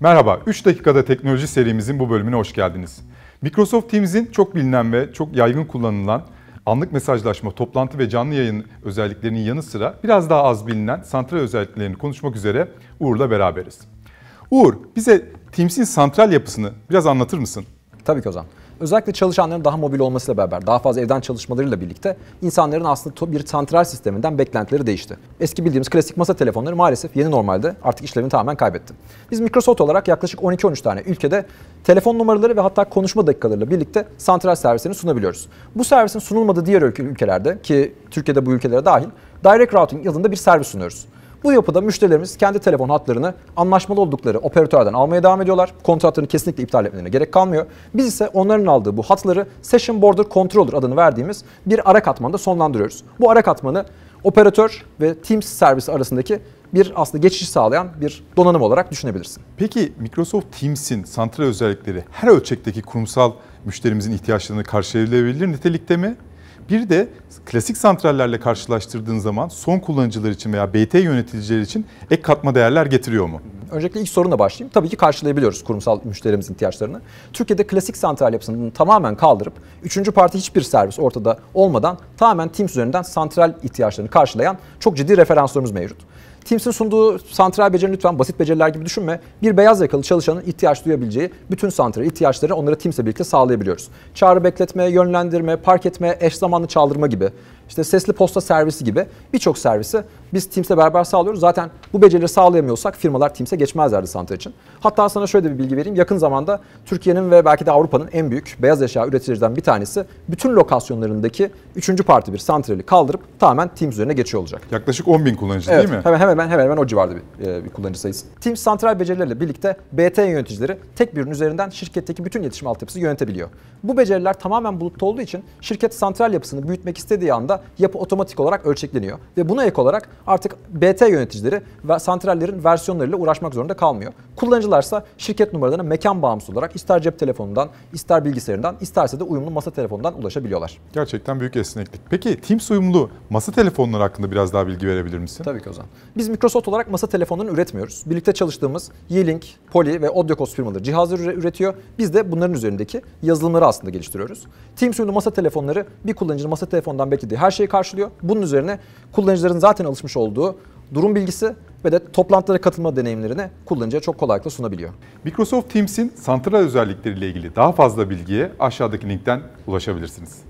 Merhaba, 3 dakikada teknoloji serimizin bu bölümüne hoş geldiniz. Microsoft Teams'in çok bilinen ve çok yaygın kullanılan anlık mesajlaşma, toplantı ve canlı yayın özelliklerinin yanı sıra biraz daha az bilinen santral özelliklerini konuşmak üzere Uğur'la beraberiz. Uğur, bize Teams'in santral yapısını biraz anlatır mısın? Tabii ki Ozan. Özellikle çalışanların daha mobil olmasıyla beraber, daha fazla evden çalışmalarıyla birlikte insanların aslında bir santral sisteminden beklentileri değişti. Eski bildiğimiz klasik masa telefonları maalesef yeni normalde artık işlevini tamamen kaybetti. Biz Microsoft olarak yaklaşık 12-13 tane ülkede telefon numaraları ve hatta konuşma dakikalarıyla birlikte santral servisini sunabiliyoruz. Bu servisin sunulmadığı diğer ülkelerde ki Türkiye'de bu ülkelere dahil Direct Routing adında bir servis sunuyoruz. Bu yapıda müşterilerimiz kendi telefon hatlarını anlaşmalı oldukları operatörden almaya devam ediyorlar. Kontratlarını kesinlikle iptal etmelerine gerek kalmıyor. Biz ise onların aldığı bu hatları Session Border Controller adını verdiğimiz bir ara katmanda sonlandırıyoruz. Bu ara katmanı operatör ve Teams servisi arasındaki bir aslında geçiş sağlayan bir donanım olarak düşünebilirsin. Peki Microsoft Teams'in santral özellikleri her ölçekteki kurumsal müşterimizin ihtiyaçlarını karşılayabilir nitelikte mi? Bir de klasik santrallerle karşılaştırdığın zaman son kullanıcılar için veya BT yöneticileri için ek katma değerler getiriyor mu? Öncelikle ilk sorunla başlayayım. Tabii ki karşılayabiliyoruz kurumsal müşterilerimizin ihtiyaçlarını. Türkiye'de klasik santral yapısını tamamen kaldırıp üçüncü parti hiçbir servis ortada olmadan tamamen Teams üzerinden santral ihtiyaçlarını karşılayan çok ciddi referanslarımız mevcut. Teams'in sunduğu santral becerini lütfen basit beceriler gibi düşünme. Bir beyaz yakalı çalışanın ihtiyaç duyabileceği bütün santral ihtiyaçları onlara Teams'le birlikte sağlayabiliyoruz. Çağrı bekletme, yönlendirme, park etme, eş zamanlı çaldırma gibi, işte sesli posta servisi gibi birçok servisi biz Teams'le beraber sağlıyoruz. Zaten bu becerileri sağlayamıyorsak firmalar Teams'e geçmezlerdi santral için. Hatta sana şöyle bir bilgi vereyim. Yakın zamanda Türkiye'nin ve belki de Avrupa'nın en büyük beyaz eşya üreticilerinden bir tanesi bütün lokasyonlarındaki üçüncü parti bir santrali kaldırıp tamamen Teams üzerine geçiyor olacak. Yaklaşık 10 bin kullanıcı evet, değil mi? Hemen hemen ben hemen hemen o civarda bir, e, bir kullanıcı sayısı. Teams santral becerileriyle birlikte BT yöneticileri tek bir ürün üzerinden şirketteki bütün iletişim altyapısı yönetebiliyor. Bu beceriler tamamen bulutta olduğu için şirket santral yapısını büyütmek istediği anda yapı otomatik olarak ölçekleniyor. Ve buna ek olarak artık BT yöneticileri ve santrallerin versiyonlarıyla uğraşmak zorunda kalmıyor. Kullanıcılarsa şirket numaralarına mekan bağımsız olarak ister cep telefonundan, ister bilgisayarından, isterse de uyumlu masa telefonundan ulaşabiliyorlar. Gerçekten büyük esneklik. Peki Teams uyumlu masa telefonları hakkında biraz daha bilgi verebilir misin? Tabii ki o zaman. Biz Microsoft olarak masa telefonlarını üretmiyoruz. Birlikte çalıştığımız Yeelink, Poly ve Audiocos firmaları cihazları üretiyor. Biz de bunların üzerindeki yazılımları aslında geliştiriyoruz. Teams ünlü masa telefonları bir kullanıcının masa telefondan beklediği her şeyi karşılıyor. Bunun üzerine kullanıcıların zaten alışmış olduğu durum bilgisi ve de toplantılara katılma deneyimlerini kullanıcıya çok kolaylıkla sunabiliyor. Microsoft Teams'in santral özellikleriyle ilgili daha fazla bilgiye aşağıdaki linkten ulaşabilirsiniz.